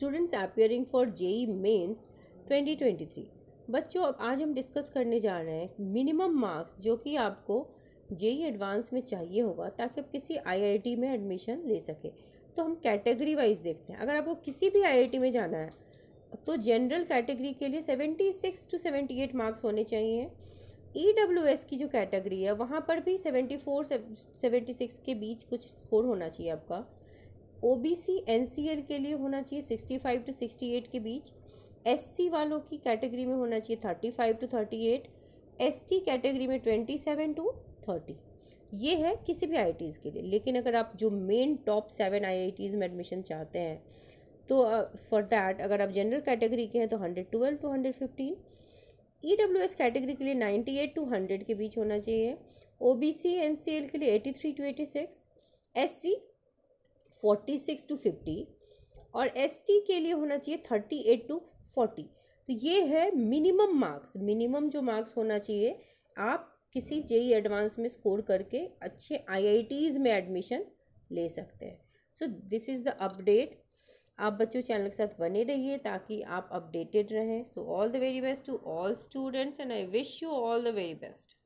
students appearing for JEE mains 2023 बच्चों अब आज हम डिस्कस करने जा रहे हैं मिनिमम मार्क्स जो कि आपको जेई एडवांस e में चाहिए होगा ताकि आप किसी आईआईटी में एडमिशन ले सकें तो हम कैटेगरी वाइज देखते हैं अगर आपको किसी भी आईआईटी में जाना है तो जनरल कैटेगरी के लिए seventy six to seventy eight marks होने चाहिए ई डब्ल्यू एस की जो कैटेगरी है वहाँ पर भी सेवेंटी फोर सेवेंटी सिक्स के बीच कुछ स्कोर होना चाहिए आपका O B C N C L के लिए होना चाहिए sixty five to sixty eight के बीच एस सी वालों की कैटेगरी में होना चाहिए thirty five to thirty eight S T category में ट्वेंटी सेवन टू थर्टी ये है किसी भी आई के लिए लेकिन अगर आप जो मेन टॉप सेवन आई में एडमिशन चाहते हैं तो फॉर uh, दैट अगर आप जनरल कैटेगरी के हैं तो hundred twelve to hundred fifteen E W S category के लिए नाइन्टी एट टू हंड्रेड के बीच होना चाहिए O B C N C L के लिए eighty three to eighty six S C forty six to fifty और एसटी के लिए होना चाहिए थर्टी एट टू फोर्टी तो ये है मिनिमम मार्क्स मिनिमम जो मार्क्स होना चाहिए आप किसी जेई एडवांस में स्कोर करके अच्छे आईआईटीज़ में एडमिशन ले सकते हैं so this is the update आप बच्चों चैनल के साथ बने रहिए ताकि आप अपडेटेड रहें so all the very best to all students and I wish you all the very best